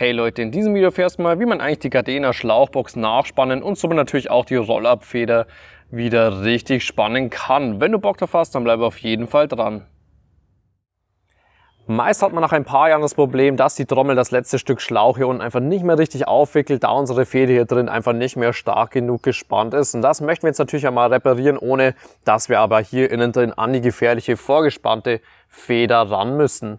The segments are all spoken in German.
Hey Leute, in diesem Video erfährst du mal, wie man eigentlich die Gardena Schlauchbox nachspannen und somit natürlich auch die Rollabfeder wieder richtig spannen kann. Wenn du Bock drauf hast, dann bleib auf jeden Fall dran. Meist hat man nach ein paar Jahren das Problem, dass die Trommel das letzte Stück Schlauch hier unten einfach nicht mehr richtig aufwickelt, da unsere Feder hier drin einfach nicht mehr stark genug gespannt ist. Und das möchten wir jetzt natürlich einmal reparieren, ohne dass wir aber hier innen drin an die gefährliche vorgespannte Feder ran müssen.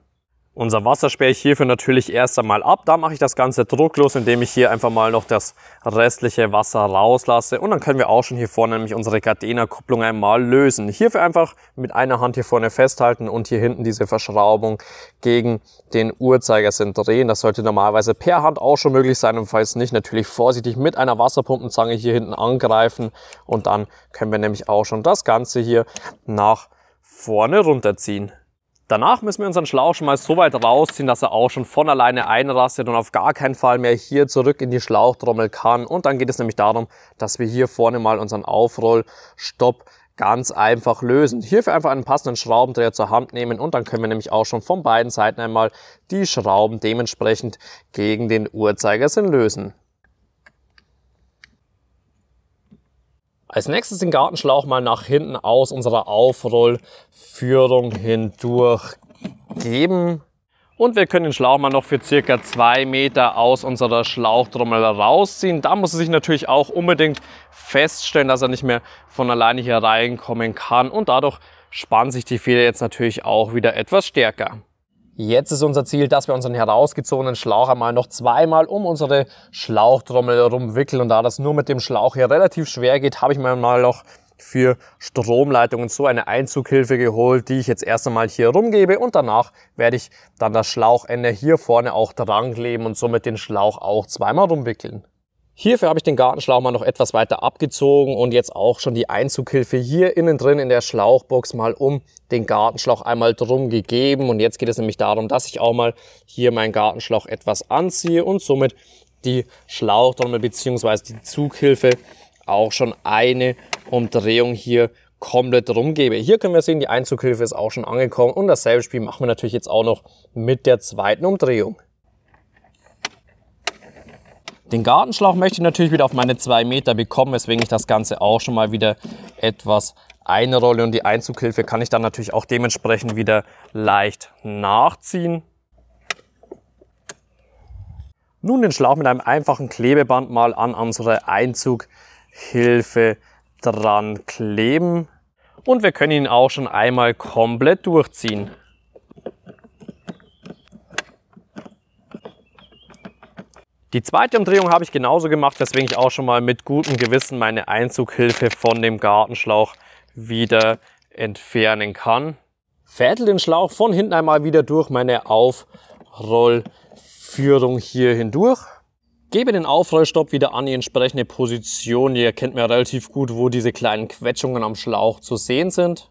Unser Wasser sperre ich hierfür natürlich erst einmal ab. Da mache ich das Ganze drucklos, indem ich hier einfach mal noch das restliche Wasser rauslasse. Und dann können wir auch schon hier vorne nämlich unsere Gardena-Kupplung einmal lösen. Hierfür einfach mit einer Hand hier vorne festhalten und hier hinten diese Verschraubung gegen den Uhrzeigersinn drehen. Das sollte normalerweise per Hand auch schon möglich sein. Und falls nicht, natürlich vorsichtig mit einer Wasserpumpenzange hier hinten angreifen. Und dann können wir nämlich auch schon das Ganze hier nach vorne runterziehen. Danach müssen wir unseren Schlauch schon mal so weit rausziehen, dass er auch schon von alleine einrastet und auf gar keinen Fall mehr hier zurück in die Schlauchtrommel kann. Und dann geht es nämlich darum, dass wir hier vorne mal unseren Aufrollstopp ganz einfach lösen. Hierfür einfach einen passenden Schraubendreher zur Hand nehmen und dann können wir nämlich auch schon von beiden Seiten einmal die Schrauben dementsprechend gegen den Uhrzeigersinn lösen. Als nächstes den Gartenschlauch mal nach hinten aus unserer Aufrollführung hindurch geben. Und wir können den Schlauch mal noch für circa zwei Meter aus unserer Schlauchtrommel rausziehen. Da muss er sich natürlich auch unbedingt feststellen, dass er nicht mehr von alleine hier reinkommen kann. Und dadurch spannen sich die Feder jetzt natürlich auch wieder etwas stärker. Jetzt ist unser Ziel, dass wir unseren herausgezogenen Schlauch einmal noch zweimal um unsere Schlauchtrommel rumwickeln. Und da das nur mit dem Schlauch hier relativ schwer geht, habe ich mir mal noch für Stromleitungen so eine Einzughilfe geholt, die ich jetzt erst einmal hier rumgebe und danach werde ich dann das Schlauchende hier vorne auch dran kleben und somit den Schlauch auch zweimal rumwickeln. Hierfür habe ich den Gartenschlauch mal noch etwas weiter abgezogen und jetzt auch schon die Einzughilfe hier innen drin in der Schlauchbox mal um den Gartenschlauch einmal drum gegeben. Und jetzt geht es nämlich darum, dass ich auch mal hier meinen Gartenschlauch etwas anziehe und somit die Schlauchtrommel bzw. die Zughilfe auch schon eine Umdrehung hier komplett rumgebe. Hier können wir sehen, die Einzughilfe ist auch schon angekommen und dasselbe Spiel machen wir natürlich jetzt auch noch mit der zweiten Umdrehung. Den Gartenschlauch möchte ich natürlich wieder auf meine zwei Meter bekommen, weswegen ich das Ganze auch schon mal wieder etwas einrolle. Und die Einzughilfe kann ich dann natürlich auch dementsprechend wieder leicht nachziehen. Nun den Schlauch mit einem einfachen Klebeband mal an unsere Einzughilfe dran kleben. Und wir können ihn auch schon einmal komplett durchziehen. Die zweite Umdrehung habe ich genauso gemacht, deswegen ich auch schon mal mit gutem Gewissen meine Einzughilfe von dem Gartenschlauch wieder entfernen kann. Fädel den Schlauch von hinten einmal wieder durch meine Aufrollführung hier hindurch. Gebe den Aufrollstopp wieder an die entsprechende Position. Ihr kennt mir relativ gut, wo diese kleinen Quetschungen am Schlauch zu sehen sind.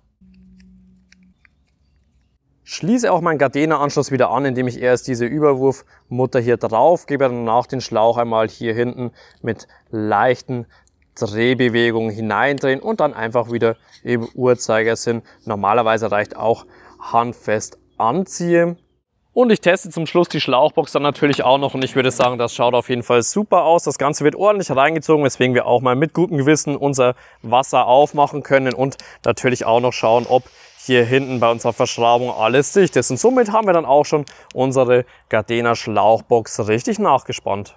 Schließe auch meinen Gardena-Anschluss wieder an, indem ich erst diese Überwurfmutter hier drauf gebe, danach den Schlauch einmal hier hinten mit leichten Drehbewegungen hineindrehen und dann einfach wieder im Uhrzeigersinn. Normalerweise reicht auch handfest anziehen. Und ich teste zum Schluss die Schlauchbox dann natürlich auch noch und ich würde sagen, das schaut auf jeden Fall super aus. Das Ganze wird ordentlich reingezogen, weswegen wir auch mal mit gutem Gewissen unser Wasser aufmachen können und natürlich auch noch schauen, ob hier hinten bei unserer Verschraubung alles dicht ist. Und somit haben wir dann auch schon unsere Gardena Schlauchbox richtig nachgespannt.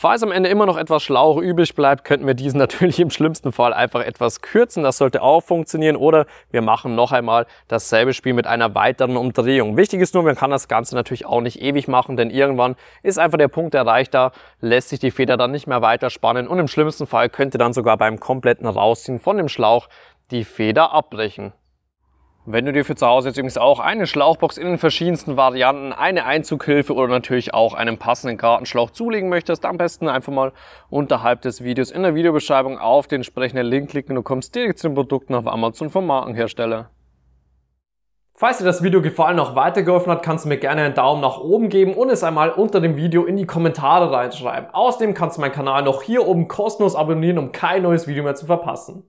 Falls am Ende immer noch etwas Schlauch übrig bleibt, könnten wir diesen natürlich im schlimmsten Fall einfach etwas kürzen. Das sollte auch funktionieren. Oder wir machen noch einmal dasselbe Spiel mit einer weiteren Umdrehung. Wichtig ist nur, man kann das Ganze natürlich auch nicht ewig machen, denn irgendwann ist einfach der Punkt erreicht, da lässt sich die Feder dann nicht mehr weiter spannen. Und im schlimmsten Fall könnte dann sogar beim kompletten Rausziehen von dem Schlauch die Feder abbrechen. Wenn du dir für zu Hause jetzt übrigens auch eine Schlauchbox in den verschiedensten Varianten, eine Einzughilfe oder natürlich auch einen passenden Kartenschlauch zulegen möchtest, am besten einfach mal unterhalb des Videos in der Videobeschreibung auf den entsprechenden Link klicken und du kommst direkt zu den Produkten auf Amazon vom Markenhersteller. Falls dir das Video gefallen und auch weitergeholfen hat, kannst du mir gerne einen Daumen nach oben geben und es einmal unter dem Video in die Kommentare reinschreiben. Außerdem kannst du meinen Kanal noch hier oben kostenlos abonnieren, um kein neues Video mehr zu verpassen.